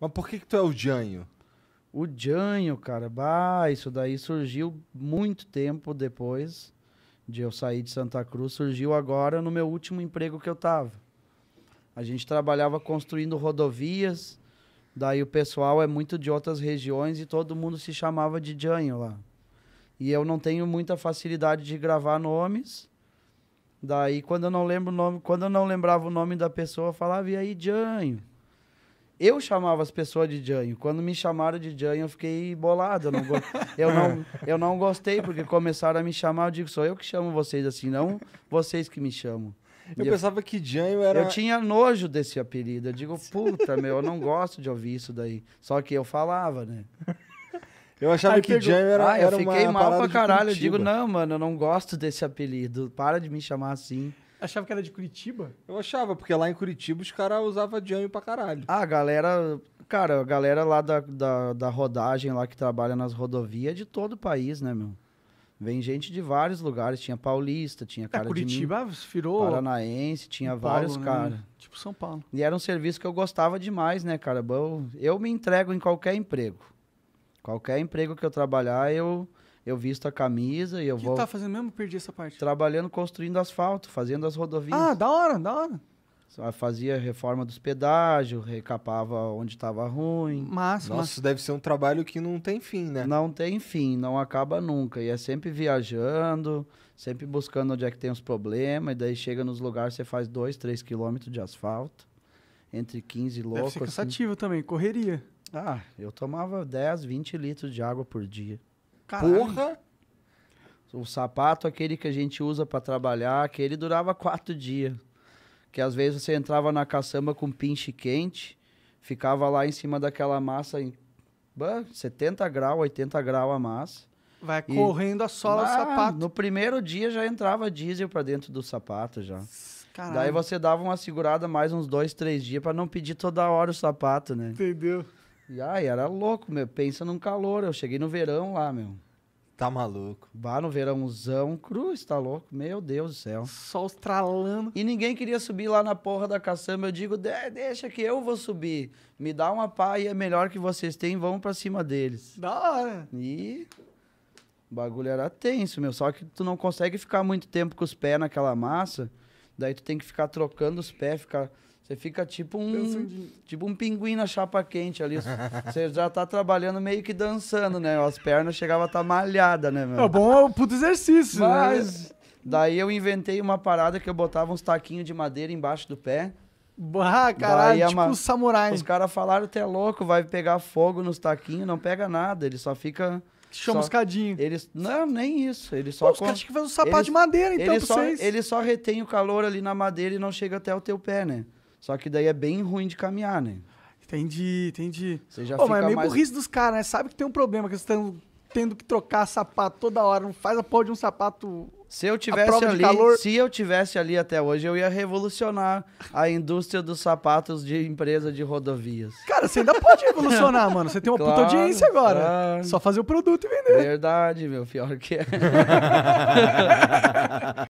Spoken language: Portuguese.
Mas por que, que tu é o Janho? O Janho, cara, bah, isso daí surgiu muito tempo depois de eu sair de Santa Cruz, surgiu agora no meu último emprego que eu tava. A gente trabalhava construindo rodovias, daí o pessoal é muito de outras regiões e todo mundo se chamava de Janho lá. E eu não tenho muita facilidade de gravar nomes. Daí quando eu não lembro o nome, quando eu não lembrava o nome da pessoa, eu falava e aí Janho. Eu chamava as pessoas de Django. Quando me chamaram de Django, eu fiquei bolado. Eu não, eu, não, eu não gostei, porque começaram a me chamar. Eu digo, sou eu que chamo vocês assim, não vocês que me chamam. Eu pensava que Django era. Eu tinha nojo desse apelido. Eu digo, puta, meu, eu não gosto de ouvir isso daí. Só que eu falava, né? Eu achava ah, que Jânio era, ah, era eu fiquei mal pra caralho. Eu digo, não, mano, eu não gosto desse apelido. Para de me chamar assim. Achava que era de Curitiba? Eu achava, porque lá em Curitiba os caras usavam Django pra caralho. Ah, a galera. Cara, a galera lá da, da, da rodagem, lá que trabalha nas rodovias, é de todo o país, né, meu? Vem gente de vários lugares. Tinha paulista, tinha é, cara é, Curitiba de mim, virou paranaense, tinha Paulo, vários né? caras. Tipo São Paulo. E era um serviço que eu gostava demais, né, cara? Bom, eu me entrego em qualquer emprego. Qualquer emprego que eu trabalhar, eu eu visto a camisa e eu que vou. tá fazendo mesmo? Perdi essa parte. Trabalhando, construindo asfalto, fazendo as rodovias. Ah, da hora, da hora. Fazia reforma dos pedágios, recapava onde estava ruim. Massa, Nossa, massa. deve ser um trabalho que não tem fim, né? Não tem fim, não acaba nunca. E é sempre viajando, sempre buscando onde é que tem os problemas. E daí chega nos lugares, você faz 2, 3 quilômetros de asfalto, entre 15 loucos. Deve ser assim. cansativo assim. também, correria. Ah, eu tomava 10, 20 litros de água por dia. Caralho. Porra! O sapato, aquele que a gente usa para trabalhar, aquele durava quatro dias. Que às vezes você entrava na caçamba com pinche quente, ficava lá em cima daquela massa em 70 graus, 80 graus a massa. Vai e correndo a sola do sapato. No primeiro dia já entrava diesel para dentro do sapato já. Caralho. Daí você dava uma segurada mais uns dois, três dias para não pedir toda hora o sapato, né? Entendeu? E ai, era louco, meu. Pensa num calor. Eu cheguei no verão lá, meu. Tá maluco. Vá no verãozão, cruz, tá louco? Meu Deus do céu. Sol estralando. E ninguém queria subir lá na porra da caçamba. Eu digo, De deixa que eu vou subir. Me dá uma pá e é melhor que vocês têm, vamos pra cima deles. Da hora. E o bagulho era tenso, meu. Só que tu não consegue ficar muito tempo com os pés naquela massa. Daí tu tem que ficar trocando os pés, ficar você fica tipo um, tipo um pinguim na chapa quente ali. Você já tá trabalhando meio que dançando, né? As pernas chegavam a estar tá malhada, né, mano É bom, é um puto exercício. Né? Mas né? daí eu inventei uma parada que eu botava uns taquinhos de madeira embaixo do pé. Ah, caralho, daí, tipo uma... samurai. Os caras falaram, até louco, vai pegar fogo nos taquinhos, não pega nada, ele só fica... Chamuscadinho. Só, eles, não, nem isso. Ele só. Pô, os caras que fazer um sapato eles, de madeira, então, ele só, vocês. Ele só retém o calor ali na madeira e não chega até o teu pé, né? Só que daí é bem ruim de caminhar, né? Entendi, entendi. Você já Pô, fica mas é meio mais... burrice dos caras, né? Sabe que tem um problema, que eles estão tá tendo que trocar sapato toda hora, não faz a porra de um sapato. Se eu tivesse ali, calor... se eu tivesse ali até hoje, eu ia revolucionar a indústria dos sapatos de empresa de rodovias. Cara, você ainda pode revolucionar, mano. Você tem uma claro, puta audiência agora. Claro. Só fazer o produto e vender. Verdade, meu, pior que é.